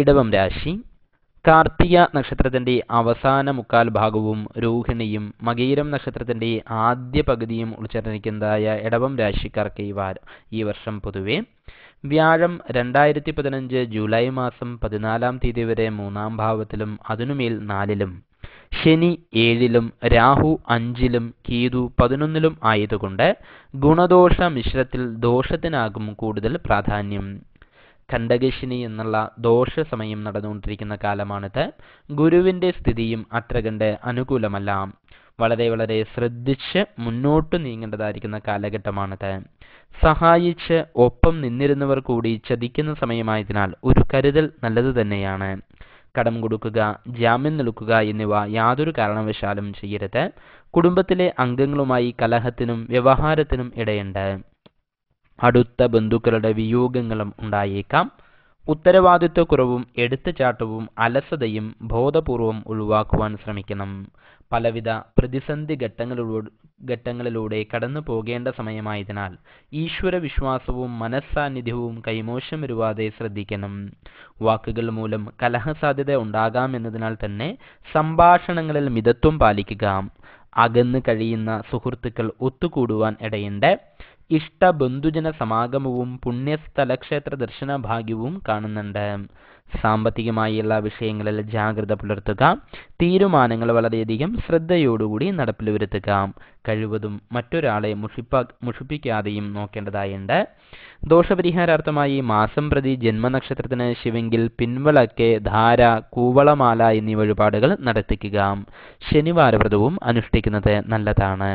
ഇടവം രാശി കാർത്തിക നക്ഷത്രത്തിൻ്റെ അവസാന മുക്കാൽ ഭാഗവും രോഹിണിയും മകീരം നക്ഷത്രത്തിൻ്റെ ആദ്യ പകുതിയും ഉൾച്ചേർന്നിരിക്കുന്നതായ ഇടവം രാശിക്കാർക്ക് ഈ വാരം ഈ വർഷം പൊതുവെ വ്യാഴം രണ്ടായിരത്തി പതിനഞ്ച് ജൂലൈ മാസം പതിനാലാം തീയതി വരെ മൂന്നാം ഭാവത്തിലും അതിനുമേൽ നാലിലും ശനി ഏഴിലും രാഹു അഞ്ചിലും കീതു പതിനൊന്നിലും ആയതുകൊണ്ട് ഗുണദോഷ മിശ്രത്തിൽ ദോഷത്തിനാകും കൂടുതൽ പ്രാധാന്യം കണ്ടകശിനി എന്നുള്ള ദോഷസമയം നടന്നുകൊണ്ടിരിക്കുന്ന കാലമാണിത് ഗുരുവിൻ്റെ സ്ഥിതിയും അത്ര കണ്ട് അനുകൂലമല്ല വളരെ വളരെ ശ്രദ്ധിച്ച് മുന്നോട്ട് നീങ്ങേണ്ടതായിരിക്കുന്ന കാലഘട്ടമാണിത് സഹായിച്ച് ഒപ്പം നിന്നിരുന്നവർ കൂടി ചതിക്കുന്ന സമയമായതിനാൽ ഒരു കരുതൽ നല്ലത് തന്നെയാണ് കടം കൊടുക്കുക ജാമ്യം നൽകുക എന്നിവ യാതൊരു കാരണവശാലും ചെയ്യരുത് കുടുംബത്തിലെ അംഗങ്ങളുമായി കലഹത്തിനും വ്യവഹാരത്തിനും ഇടയുണ്ട് അടുത്ത ബന്ധുക്കളുടെ വിയോഗങ്ങളും ഉണ്ടായേക്കാം ഉത്തരവാദിത്വക്കുറവും എടുത്തുചാട്ടവും അലസതയും ബോധപൂർവം ഒഴിവാക്കുവാൻ ശ്രമിക്കണം പലവിധ പ്രതിസന്ധി ഘട്ടങ്ങളിലൂ ഘട്ടങ്ങളിലൂടെ കടന്നു പോകേണ്ട സമയമായതിനാൽ ഈശ്വര വിശ്വാസവും മനസ്സാന്നിധ്യവും കൈമോശം വരുവാതെ ശ്രദ്ധിക്കണം വാക്കുകൾ മൂലം കലഹസാധ്യത ഉണ്ടാകാമെന്നതിനാൽ തന്നെ സംഭാഷണങ്ങളിൽ മിതത്വം പാലിക്കുക അകന്ന് കഴിയുന്ന സുഹൃത്തുക്കൾ ഒത്തുകൂടുവാൻ ഇടയുണ്ട് ഇഷ്ടബന്ധുജന സമാഗമവും പുണ്യസ്ഥലക്ഷേത്ര ദർശന ഭാഗ്യവും കാണുന്നുണ്ട് സാമ്പത്തികമായി എല്ലാ വിഷയങ്ങളിൽ ജാഗ്രത പുലർത്തുക തീരുമാനങ്ങൾ വളരെയധികം ശ്രദ്ധയോടുകൂടി നടപ്പിൽ വരുത്തുക കഴിവതും മറ്റൊരാളെ മുഷിപ്പ മുഷിപ്പിക്കാതെയും നോക്കേണ്ടതായുണ്ട് ദോഷപരിഹാരാർത്ഥമായി മാസം പ്രതി ജന്മനക്ഷത്രത്തിന് ശിവെങ്കിൽ പിൻവളക്ക് ധാര കൂവളമാല എന്നീ വഴിപാടുകൾ നടത്തിക്കുക ശനിവാരവ്രതവും അനുഷ്ഠിക്കുന്നത് നല്ലതാണ്